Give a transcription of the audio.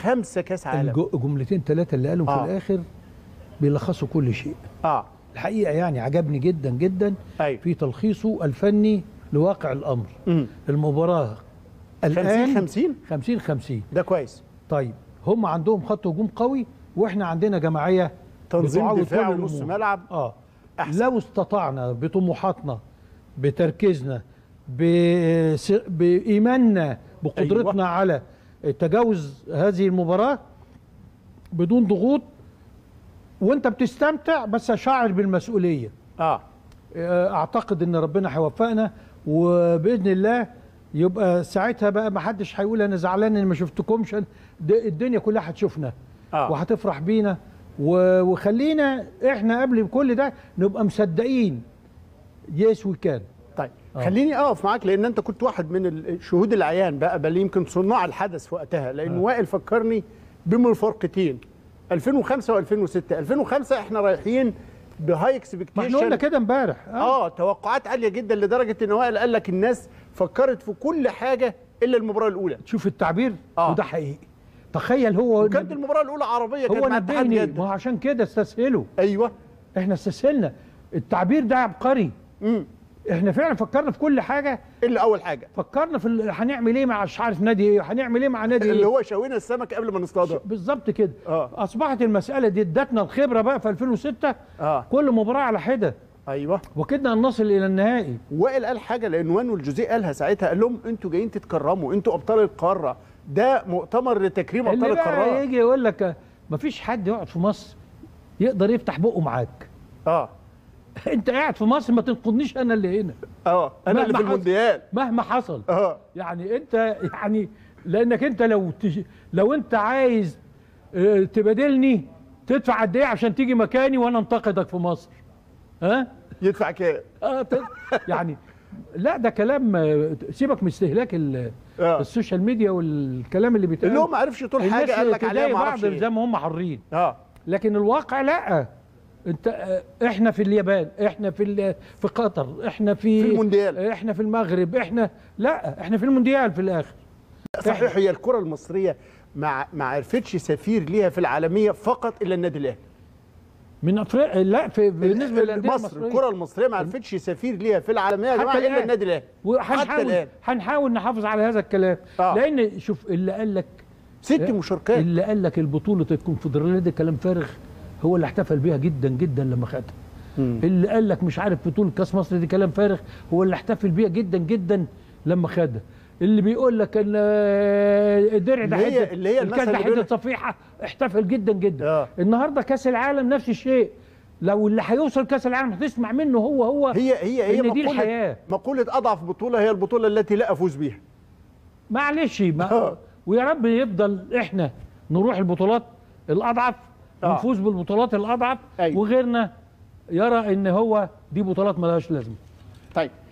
خمسه كاس عالم جملتين ثلاثه اللي قالهم آه. في الاخر بيلخصوا كل شيء اه الحقيقه يعني عجبني جدا جدا أيوة. في تلخيصه الفني لواقع الامر م. المباراه الان 50 50 50 50 ده كويس طيب هم عندهم خط هجوم قوي واحنا عندنا جماعيه تنظيم دفاع ونص ملعب اه أحسن. لو استطعنا بطموحاتنا بتركيزنا بايماننا بقدرتنا أيوة. على تجاوز هذه المباراة بدون ضغوط وانت بتستمتع بس شاعر بالمسؤولية آه. اه اعتقد ان ربنا هيوفقنا وباذن الله يبقى ساعتها بقى ما حدش هيقول انا زعلان ان ما شفتكمش الدنيا كلها هتشوفنا آه. وهتفرح بينا وخلينا احنا قبل كل ده نبقى مصدقين يسوي كان طيب أوه. خليني اقف معاك لان انت كنت واحد من الشهود العيان بقى بل يمكن صناع الحدث وقتها لان أوه. وائل فكرني بمفرقتين 2005 و2006 2005 احنا رايحين بهاي اكسبكتيشن احنا قلنا كده امبارح آه. اه توقعات عاليه جدا لدرجه ان وائل قال لك الناس فكرت في كل حاجه الا المباراه الاولى شوف التعبير آه. وده حقيقي تخيل هو كانت المباراه الاولى عربيه هو نبهني ما عشان كده استسهلوا ايوه احنا استسهلنا التعبير ده عبقري امم احنا فعلا فكرنا في كل حاجه إيه الا اول حاجه فكرنا في هنعمل ايه مع مش عارف نادي ايه وهنعمل ايه مع نادي ايه اللي هو شوينا السمك قبل ما نصطادها بالظبط كده آه. اصبحت المساله دي ادتنا الخبره بقى في 2006 آه. كل مباراه على حده ايوه وكدنا نصل الى النهائي وائل قال حاجه لعنوان والجوزيه قالها ساعتها قال لهم انتوا جايين تتكرموا انتوا ابطال القاره ده مؤتمر لتكريم ابطال القاره اللي يجي يقول لك مفيش حد يقعد في مصر يقدر يفتح بقه معاك اه انت قاعد في مصر ما تنقضنيش انا اللي هنا اه انا اللي في المونديال مهما حصل اه يعني انت يعني لانك انت لو تج... لو انت عايز آه، تبادلني تدفع قد ايه عشان تيجي مكاني وانا انتقدك في مصر ها يدفع كام اه يعني لا ده كلام آه، سيبك من استهلاك اه. السوشيال ميديا والكلام اللي بيتقال اللي هو ما عرفش طول حاجه قال لك عليها ما اعرفش زي ما هم حرين اه لكن الواقع لا انت آه، احنا في اليابان احنا في في قطر احنا في في المونديال آه، احنا في المغرب احنا لا احنا في المونديال في الاخر صحيح هي الكره المصريه ما ما عرفتش سفير ليها في العالميه فقط الا النادي الاهلي من افريقيا لا في بالنسبه للانديه مصر الكره المصريه ما عرفتش سفير ليها في العالميه يا جماعه الا النادي الاهلي حتى الان هنحاول نحافظ على هذا الكلام آه. لان شوف اللي قال لك ست آه، مشاركات اللي قال لك البطوله الكونفدراليه ده كلام فارغ هو اللي احتفل بيها جدا جدا لما خدها اللي قال لك مش عارف بطوله كاس مصر دي كلام فارغ هو اللي احتفل بيها جدا جدا لما خدها اللي بيقول لك ان الدرع آه، ده حته اللي هي الكاس ده حته صفيحه احتفل جدا جدا آه. النهارده كاس العالم نفس الشيء لو اللي هيوصل كاس العالم هتسمع منه هو هو هي هي هي إن دي مقولة الحياه مقوله اضعف بطوله هي البطوله التي لا افوز بيها معلش ما آه. ويا رب يفضل احنا نروح البطولات الاضعف ونفوز آه. بالبطولات الاضعف أيوة. وغيرنا يرى ان هو دي بطولات ملهاش لازمه طيب